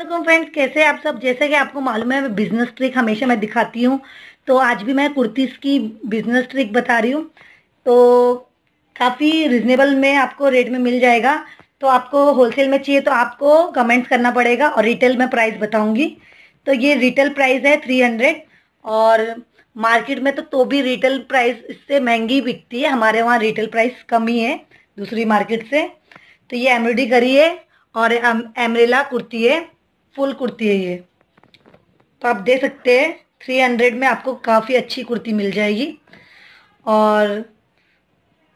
Aslam friends कैसे आप सब जैसे कि आपको मालूम है मैं बिज़नेस ट्रिक हमेशा मैं दिखाती हूँ तो आज भी मैं कुर्तीस की बिज़नेस ट्रिक बता रही हूँ तो काफ़ी रिजनेबल में आपको रेट में मिल जाएगा तो आपको होलसेल में चाहिए तो आपको कमेंट्स करना पड़ेगा और रिटेल में प्राइस बताऊँगी तो ये रिटेल प्राइस है थ्री हंड्रेड और मार्केट में तो तो भी रिटेल प्राइस इससे महंगी बिकती है हमारे वहाँ रिटेल प्राइस कम ही है दूसरी मार्केट से तो ये एम्ब्रॉयडरी करी है और एमरेला कुर्ती है फुल कुर्ती है ये तो आप देख सकते हैं थ्री हंड्रेड में आपको काफ़ी अच्छी कुर्ती मिल जाएगी और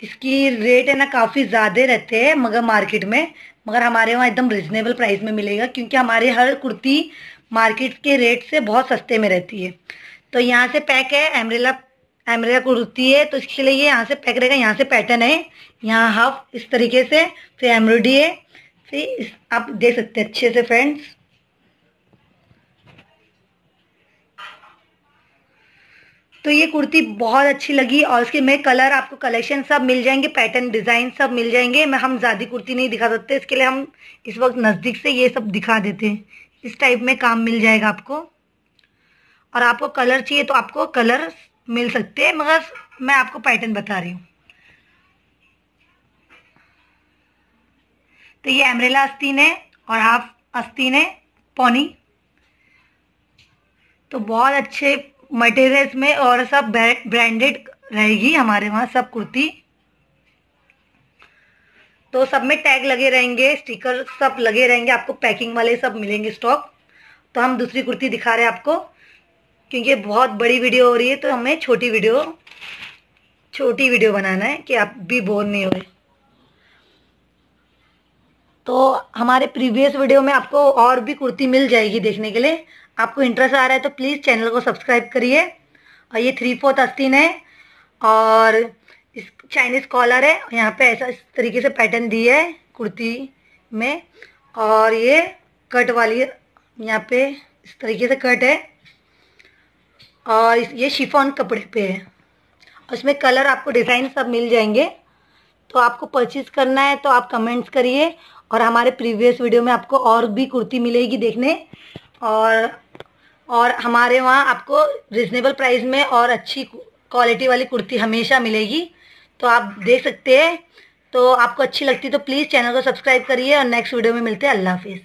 इसकी रेट है ना काफ़ी ज़्यादा रहते हैं मगर मार्केट में मगर हमारे वहाँ एकदम रिजनेबल प्राइस में मिलेगा क्योंकि हमारे हर कुर्ती मार्केट के रेट से बहुत सस्ते में रहती है तो यहाँ से पैक है एमरेला एमरेला कुर्ती है तो इसके लिए यहाँ से पैक रहेगा यहाँ से पैटर्न है यहाँ हाफ इस तरीके से फिर एम्ब्रॉयडरी है फिर आप देख सकते हैं अच्छे से फ्रेंड्स तो ये कुर्ती बहुत अच्छी लगी और इसके में कलर आपको कलेक्शन सब मिल जाएंगे पैटर्न डिज़ाइन सब मिल जाएंगे मैं हम ज़्यादा कुर्ती नहीं दिखा सकते इसके लिए हम इस वक्त नज़दीक से ये सब दिखा देते हैं इस टाइप में काम मिल जाएगा आपको और आपको कलर चाहिए तो आपको कलर मिल सकते हैं मगर मैं आपको पैटर्न बता रही हूँ तो ये एमरेला अस्तीन है और हाफ अस्तीन है पौनी तो बहुत अच्छे मटेरियल्स में और सब ब्रांडेड रहेगी हमारे वहाँ सब कुर्ती तो सब में टैग लगे रहेंगे स्टिकर सब लगे रहेंगे आपको पैकिंग वाले सब मिलेंगे स्टॉक तो हम दूसरी कुर्ती दिखा रहे हैं आपको क्योंकि बहुत बड़ी वीडियो हो रही है तो हमें छोटी वीडियो छोटी वीडियो बनाना है कि आप भी बोर नहीं हो तो हमारे प्रीवियस वीडियो में आपको और भी कुर्ती मिल जाएगी देखने के लिए आपको इंटरेस्ट आ रहा है तो प्लीज़ चैनल को सब्सक्राइब करिए और ये थ्री फोर्थ अस्तीन है और इस चाइनीज़ कॉलर है यहाँ पे ऐसा इस तरीके से पैटर्न दी है कुर्ती में और ये कट वाली यहाँ पे इस तरीके से कट है और ये शिफॉन कपड़े पे है और इसमें कलर आपको डिज़ाइन सब मिल जाएंगे तो आपको परचेज करना है तो आप कमेंट्स करिए और हमारे प्रीवियस वीडियो में आपको और भी कुर्ती मिलेगी देखने और और हमारे वहाँ आपको रिजनेबल प्राइस में और अच्छी क्वालिटी वाली कुर्ती हमेशा मिलेगी तो आप देख सकते हैं तो आपको अच्छी लगती तो प्लीज़ चैनल को सब्सक्राइब करिए और नेक्स्ट वीडियो में मिलते हैं अल्लाह हाफिज़